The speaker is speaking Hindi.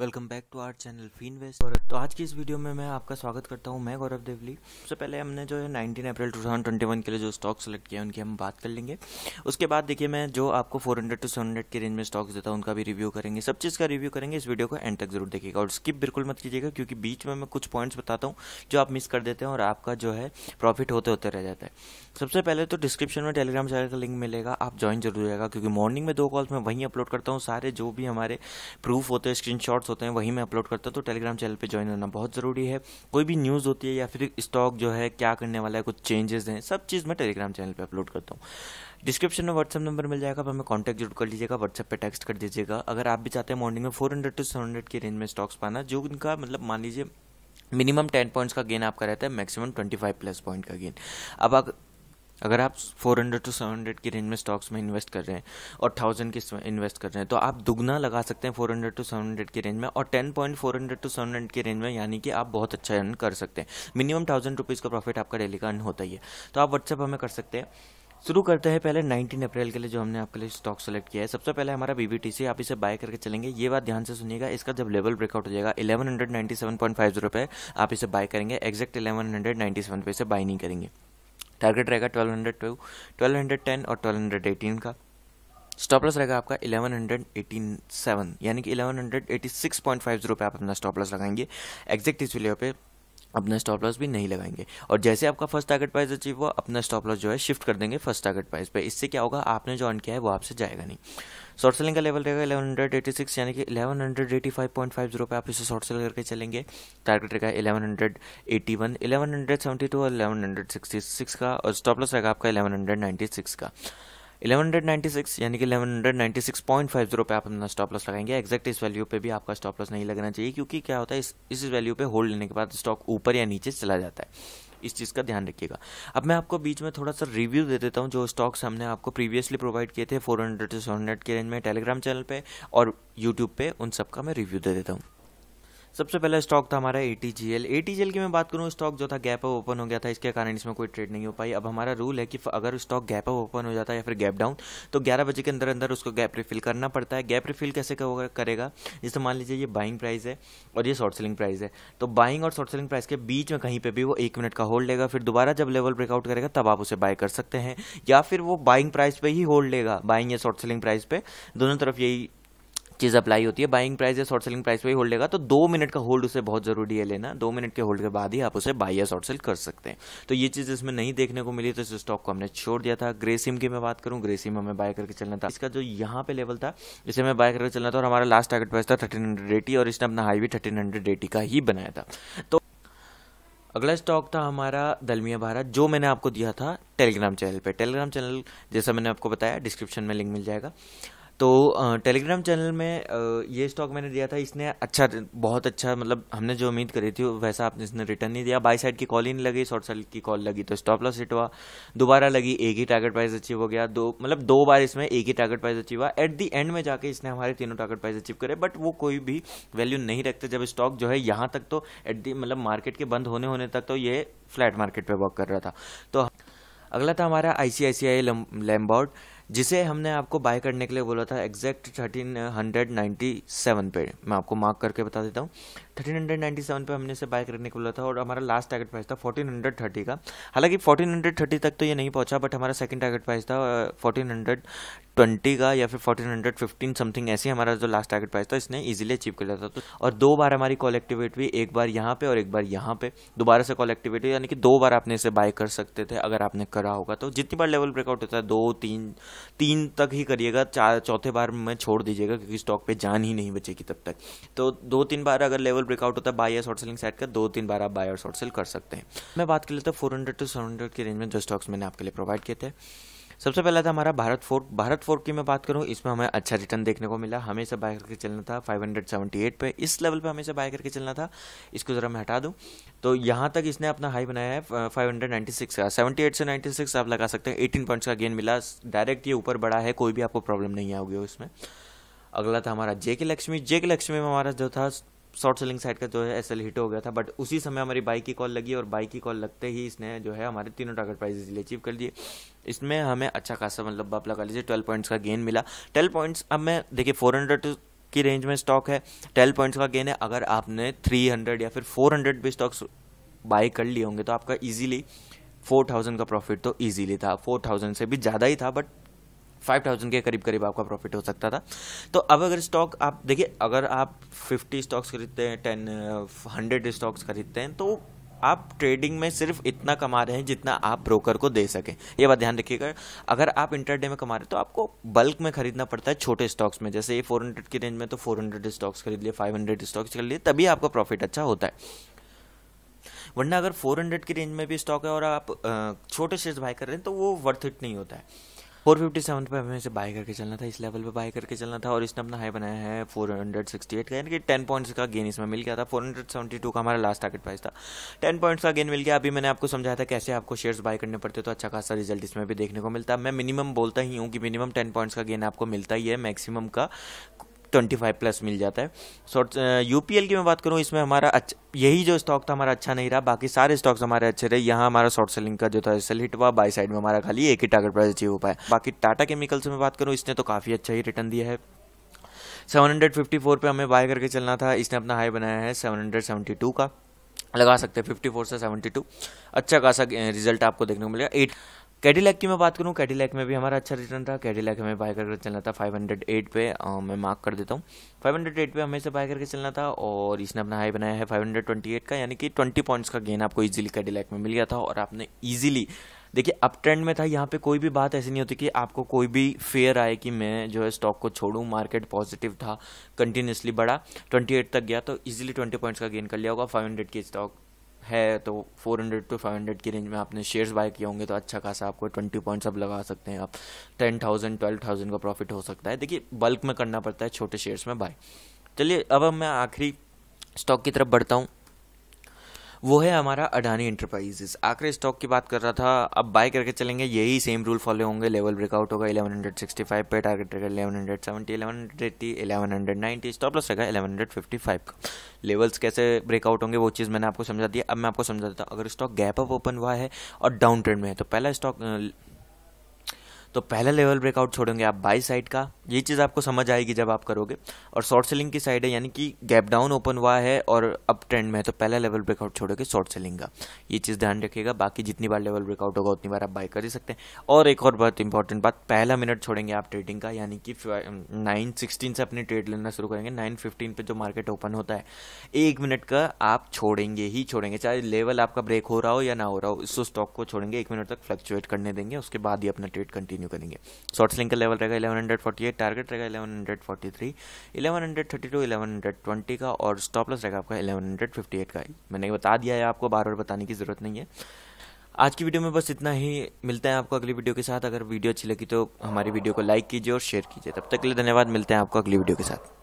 welcome back to our channel fin west और तो आज की इस वीडियो में मैं आपका स्वागत करता हूँ मैं गौरव देवली सबसे पहले हमने जो है नाइनटीन अप्रैल 2021 के लिए जो स्टॉक सेलेक्ट किया उनकी हम बात कर लेंगे उसके बाद देखिए मैं जो आपको 400 टू 700 के रेंज में स्टॉक्स देता हूँ उनका भी रिव्यू करेंगे सब चीज़ का रिव्यू करेंगे इस वीडियो को एंड तक जरूर देखिएगा और स्किप बिल्कुल मत कीजिएगा क्योंकि बीच में मैं कुछ पॉइंट्स बताता हूँ जो आप मिस कर देते हैं और आपका जो है प्रॉफिट होते होते रह जाता है सबसे पहले तो डिस्क्रिप्शन में टेलीग्राम चैनल का लिंक मिलेगा आप ज्वाइन जरूर जाएगा क्योंकि मॉर्निंग में दो कॉल्स मैं वहीं अपलोड करता हूँ सारे जो भी हमारे प्रूफ होते हैं स्क्रीन ब्लॉग्स होते हैं वहीं मैं अपलोड करता हूँ तो टेलीग्राम चैनल पर ज्वाइन होना बहुत ज़रूरी है कोई भी न्यूज़ होती है या फिर स्टॉक जो है क्या करने वाला है कुछ चेंजेस हैं सब चीज़ मैं टेलीग्राम चैनल पर अपलोड करता हूँ डिस्क्रिप्शन में व्हाट्सअप नंबर मिल जाएगा आप हमें कॉन्टैक्ट जरूर कर लीजिएगा व्हाट्सएप पे टेक्स्ट कर दीजिएगा अगर आप भी चाहते हैं मॉर्निंग में four hundred to seven hundred की रेंज में स्टॉक्स पाना जो उनका मतलब मान लीजिए मिनिमम टेन पॉइंट्स का गेन आपका रहता है maximum twenty five plus point का गेन अब आप अगर आप 400 टू 700 की रेंज में स्टॉक्स में इन्वेस्ट कर रहे हैं और 1000 की इन्वेस्ट कर रहे हैं तो आप दुगना लगा सकते हैं 400 टू 700 की रेंज में और 10.400 टू 700 की रेंज में यानी कि आप बहुत अच्छा अर्न कर सकते हैं मिनिमम थाउजेंड रुपीज़ का प्रॉफिट आपका डेली का अर्न होता ही है तो आप व्हाट्सएप हमें कर सकते हैं शुरू करते हैं पहले 19 अप्रैल के लिए जो हमने आपके लिए स्टॉक सेलेक्ट किया है सबसे पहले हमारा बीबीटीसी आप इसे बाय करके चलेंगे ये बात ध्यान से सुनिएगा इसका जब लेवल ब्रेकआउट हो जाएगा hundred seven point five zero पे आप इसे बाय करेंगे नाइन्टी सेवन पे इसे बाय नहीं करेंगे टारगेट रहेगा twelve hundred to twelve hundred ten और ट्वेल्व हंड्रेड एटीन का स्टॉप लॉस रहेगा आपका इलेवन हंड्रेड सेवन यानी कि eleven hundred eighty six point five zero पर आप अपना स्टॉप लॉस लगाएंगे एग्जैक्ट इस वीडियो पे अपना स्टॉप लॉस भी नहीं लगाएंगे और जैसे आपका फर्स्ट टारगेट प्राइस अचीव हुआ अपना स्टॉप लॉस जो है शिफ्ट कर देंगे फर्स्ट टारगेट प्राइस पे इससे क्या होगा आपने जो ऑन किया है वो आपसे जाएगा नहीं शॉर्ट सेलिंग का लेवल रहेगा एलेवन हंड्रेड एटी सिक्स यानी कि eleven hundred eighty five point five zero पर आप इसे शॉर्ट सेल करके चलेंगे टारगेट रहेगा eleven hundred eighty one eleven hundred seventy two और इलेवन हंड्रेड सिक्सटी सिक्स का और स्टॉप लॉस रहेगा आपका एलेवन हंड्रेड नाइन्टी सिक्स का सिक्स यानी कि जीरो पे आप अपना स्टॉप लॉस लगाएंगे एक्जैक्ट इस वैल्यू पे भी आपका स्टॉप लॉस नहीं लगना चाहिए क्योंकि क्या होता है इस इस वैल्यू पे होल्ड लेने के बाद स्टॉक ऊपर या नीचे चला जाता है इस चीज़ का ध्यान रखिएगा अब मैं आपको बीच में थोड़ा सा रिव्यू दे देता हूँ जो स्टॉक्स हमने आपको प्रीवियसली प्रोवाइड किए थे फोर हंड्रेड से सेवन हंड्रेड के रेंज में टेलीग्राम चैनल पर और यूट्यूब पर उन सबका मैं रिव्यू दे देता हूँ सबसे पहला स्टॉक था हमारा A T G L A T G L की मैं बात करूँ स्टॉक जो था गैप अप ओपन हो गया था इसके कारण इसमें कोई ट्रेड नहीं हो पाई अब हमारा रूल है कि अगर स्टॉक गैप अप ओपन हो जाता है या फिर गैप डाउन तो ग्यारह बजे के अंदर अंदर उसको गैप रिफिल करना पड़ता है गैप रिफिल कैसे करेगा जैसे मान लीजिए ये बाइंग प्राइस है और ये शॉर्ट सेलिंग प्राइस है तो बाइंग और शॉर्ट सेलिंग प्राइस के बीच में कहीं पर भी वो एक मिनट का होल्ड लेगा फिर दोबारा जब लेवल ब्रेकआउट करेगा तब आप उसे बाय कर सकते हैं या फिर वो बाइंग प्राइस पर ही होल्ड लेगा बाइंग या शॉर्ट सेलिंग प्राइस पर दोनों तरफ यही चीज़ अप्लाई होती है बाइंग प्राइस या शॉर्ट सेलिंग प्राइस पर ही होल्ड लेगा तो दो मिनट का होल्ड उसे बहुत ज़रूरी है लेना दो मिनट के होल्ड के बाद ही आप उसे बाई या शॉर्ट सेल कर सकते हैं तो ये चीज़ इसमें नहीं देखने को मिली तो इस स्टॉक को हमने छोड़ दिया था ग्रेसिम की मैं बात करूं ग्रेसिम हमें बाय करके चलना था इसका जो यहाँ पे लेवल था इसे हमें बाय करके चलना था और हमारा लास्ट टारगेट प्राइस था थर्टीन हंड्रेड एटी और इसने अपना हाई भी थर्टीन हंड्रेड एटी का ही बनाया था तो अगला स्टॉक था हमारा दलमिया भारत जो मैंने आपको दिया था टेलीग्राम चैनल पे टेलीग्राम चैनल जैसा मैंने आपको बताया डिस्क्रिप्शन में लिंक मिल जाएगा तो टेलीग्राम चैनल में ये स्टॉक मैंने दिया था इसने अच्छा बहुत अच्छा मतलब हमने जो उम्मीद करी थी वैसा आपने इसने रिटर्न नहीं दिया बाई साइड की कॉल ही नहीं लगी शॉर्ट साइड की कॉल लगी तो स्टॉप लॉस हिट हुआ दोबारा लगी एक ही टारगेट प्राइस अचीव हो गया दो मतलब दो बार इसमें एक ही टारगेट प्राइस अचीव हुआ एट दी एंड में जाके इसने हमारे तीनों टारगेट प्राइस अचीव करे बट वो कोई भी वैल्यू नहीं रखते जब स्टॉक जो है यहाँ तक तो एट दी मतलब मार्केट के बंद होने होने तक तो ये फ्लैट मार्केट पर वर्क कर रहा था तो अगला था हमारा आई सी आई सी आई लैम्बॉर्ड जिसे हमने आपको बाय करने के लिए बोला था exact thirteen hundred ninety seven पे मैं आपको मार्क करके बता देता हूँ थर्टीन हंड्रेड नाइन्टी सेवन पे हमने इसे बाय करने को बोला था और हमारा लास्ट टारगेट प्राइस था फोर्टीन हंड्रेड थर्टी का हालांकि फोर्टीन हंड्रेड थर्टी तक तो ये नहीं पहुंचा बट हमारा सेकंड टारगेट प्राइस था फोर्टीन uh, हंड्रेड ट्वेंटी का या फिर फोर्टीन हंड्रेड फिफ्टीन समथिंग ऐसे हमारा जो लास्ट टारगेट प्राइस था इसने इजीली अचीव कर लिया था तो और दो बार हमारी कॉल भी एक बार यहाँ पे और एक बार यहाँ पे दोबारा से कॉल हुई यानी कि दो बार आपने इसे बाय कर सकते थे अगर आपने करा होगा तो जितनी बार लेवल ब्रेकआउट होता है दो तीन तीन तक ही करिएगा चार चौथे बार में छोड़ दीजिएगा क्योंकि स्टॉक पर जान ही नहीं बचेगी तब तक तो दो तीन बार अगर लेवल ब्रेकआउट होता है बाय या शॉर्ट सेलिंग साइड का दो तीन बार आप बाय और शॉर्ट सेल कर सकते हैं मैं बात कर लेता हूँ four hundred to seven hundred के रेंज में जो स्टॉक्स मैंने आपके लिए प्रोवाइड किए थे सबसे पहला था हमारा भारत फोर्क भारत फोर्क की मैं बात करूँ इसमें हमें अच्छा रिटर्न देखने को मिला हमें से बाय करके चलना था 578 पे इस लेवल पे हमें से बाय करके चलना था इसको ज़रा मैं हटा दूँ तो यहाँ तक इसने अपना हाई बनाया है 596 का 78 से 96 आप लगा सकते हैं एटीन पॉइंट्स का गेन मिला डायरेक्ट ये ऊपर बढ़ा है कोई भी आपको प्रॉब्लम नहीं आओगी उसमें अगला था हमारा जेके लक्ष्मी जेके लक्ष्मी में हमारा जो था शॉर्ट सेलिंग साइट का जो है एस हिट हो गया था बट उसी समय हमारी बाइक की कॉल लगी और बाइक की कॉल लगते ही इसने जो है हमारे तीनों टारगेट प्राइजेज अचीव कर दिए इसमें हमें अच्छा खासा मतलब आप लगा लीजिए ट्वेल्व पॉइंट्स का गेन मिला ट्वेल्व पॉइंट्स अब मैं देखिए फोर हंड्रेड की रेंज में स्टॉक है ट्वेल्व पॉइंट्स का गेन है अगर आपने थ्री हंड्रेड या फिर फोर हंड्रेड भी स्टॉक्स बाई कर लिए होंगे तो आपका ईजिली फोर थाउजेंड का प्रॉफिट तो इजीली था फोर थाउजेंड से भी ज़्यादा ही था बट फाइव थाउजेंड के करीब करीब आपका प्रॉफिट हो सकता था तो अब अगर स्टॉक आप देखिए अगर आप फिफ्टी स्टॉक्स खरीदते हैं टेन हंड्रेड स्टॉक्स खरीदते हैं तो आप ट्रेडिंग में सिर्फ इतना कमा रहे हैं जितना आप ब्रोकर को दे सकें ये बात ध्यान रखिएगा अगर आप इंटरडे में कमा रहे हैं तो आपको बल्क में खरीदना पड़ता है छोटे स्टॉक्स में जैसे ये 400 की रेंज में तो 400 स्टॉक्स खरीद लिए 500 स्टॉक्स खरीद लिए तभी आपका प्रॉफिट अच्छा होता है वरना अगर 400 की रेंज में भी स्टॉक है और आप छोटे शेयर्स बाय कर रहे हैं तो वो वर्थ इट नहीं होता है फोर फिफ्टी सेवन पर हमें इसे बाय करके चलना था इस लेवल पर बाय करके चलना था और इसने अपना हाई बनाया है फोर हंड्रेड सिक्सटी एट का यानी कि टेन पॉइंट्स का गेन इसमें मिल गया था फोर हंड्रेड सेवेंटी टू का हमारा लास्ट टारगेट प्राइस था टेन पॉइंट्स का गेन मिल गया अभी मैंने आपको समझाया था कैसे आपको शेयर्स बाय करने पड़ते तो अच्छा खासा रिजल्ट इसमें भी देखने को मिलता है मैं मिनिमम बोलता ही हूँ कि मिनिमम टेन पॉइंट्स का गेन आपको मिलता ही है मैक्सिमम का ट्वेंटी फाइव प्लस मिल जाता है शॉर्ट यू पी एल की मैं बात करूँ इसमें हमारा अच्छा यही जो स्टॉक था हमारा अच्छा नहीं रहा बाकी सारे स्टॉक्स हमारे अच्छे रहे यहाँ हमारा शॉर्ट सेलिंग का जो था सेल हिट हुआ बाई साइड में हमारा खाली एक ही टारगेट प्राइस अचीव हो पाया बाकी टाटा केमिकल से बात करूँ इसने तो काफ़ी अच्छा ही रिटर्न दिया है 754 पे हमें बाय करके चलना था इसने अपना हाई बनाया है 772 का लगा सकते हैं 54 से 72 अच्छा खासा रिजल्ट uh, आपको देखने को मिलेगा एट कैडिलैक की मैं बात करूँ कैडिलैक में भी हमारा अच्छा रिटर्न था कैडिलैक हमें बाय करके चलना था 508 पे आ, मैं मार्क कर देता हूँ 508 पे हमें से बाय करके चलना था और इसने अपना हाई बनाया है 528 का यानी कि 20 पॉइंट्स का गेन आपको इजीली कैडिलैक में मिल गया था और आपने ईजिली देखिए अप ट्रेंड में था यहाँ पे कोई भी बात ऐसी नहीं होती कि आपको कोई भी फेयर आए कि मैं जो है स्टॉक को छोड़ूं मार्केट पॉजिटिव था कंटिन्यूसली बढ़ा 28 तक गया तो इजीली 20 पॉइंट्स का गेन कर लिया होगा 500 के स्टॉक है तो 400 टू 500 की रेंज में आपने शेयर्स बाय किए होंगे तो अच्छा खासा आपको 20 पॉइंट्स अब लगा सकते हैं आप 10,000 12,000 का प्रॉफिट हो सकता है देखिए बल्क में करना पड़ता है छोटे शेयर्स में बाय चलिए अब मैं आखिरी स्टॉक की तरफ बढ़ता हूँ वो है हमारा अडानी इंटरप्राइजेस आखिरी स्टॉक की बात कर रहा था अब बाय करके चलेंगे यही सेम रूल फॉलो होंगे लेवल ब्रेकआउट होगा 1165 पे टारगेट रहेगा 1170 1180 1190 स्टॉप लॉस रहेगा फाइव का लेवल्स कैसे ब्रेकआउट होंगे वो चीज़ मैंने आपको समझा दिया अब मैं आपको समझा देता हूँ अगर स्टॉक गैप अप ओपन हुआ है और डाउन ट्रेंड में है तो पहला स्टॉक तो पहला लेवल ब्रेकआउट छोड़ेंगे आप बाई साइड का ये चीज़ आपको समझ आएगी जब आप करोगे और शॉर्ट सेलिंग की साइड है यानी कि गैप डाउन ओपन हुआ है और अप ट्रेंड में है तो पहला लेवल ब्रेकआउट छोड़ोगे शॉर्ट सेलिंग का ये चीज़ ध्यान रखिएगा बाकी जितनी बार लेवल ब्रेकआउट होगा उतनी बार आप बाई कर ही सकते हैं और एक और बहुत इंपॉर्टेंट बात पहला मिनट छोड़ेंगे आप ट्रेडिंग का यानी कि नाइन सिक्सटीन से अपनी ट्रेड लेना शुरू करेंगे नाइन फिफ्टीन पर जो मार्केट ओपन होता है एक मिनट का आप छोड़ेंगे ही छोड़ेंगे चाहे लेवल आपका ब्रेक हो रहा हो या ना हो रहा हो इस स्टॉक को छोड़ेंगे एक मिनट तक फ्लक्चुएट करने देंगे उसके बाद ही अपना ट्रेड कंटिन्यू कंटिन्यू करेंगे शॉर्ट स्लिंग का लेवल रहेगा eleven hundred forty eight target रहेगा eleven hundred forty three eleven hundred thirty two eleven hundred twenty का और स्टॉप लॉस रहेगा आपका इलेवन हंड्रेड फिफ्टी एट का मैंने बता दिया है आपको बार बार बताने की ज़रूरत नहीं है आज की वीडियो में बस इतना ही मिलता है आपको अगली वीडियो के साथ अगर वीडियो अच्छी लगी तो हमारी वीडियो को लाइक कीजिए और शेयर कीजिए तब तक के लिए धन्यवाद मिलते हैं आपको अगली वीडियो के साथ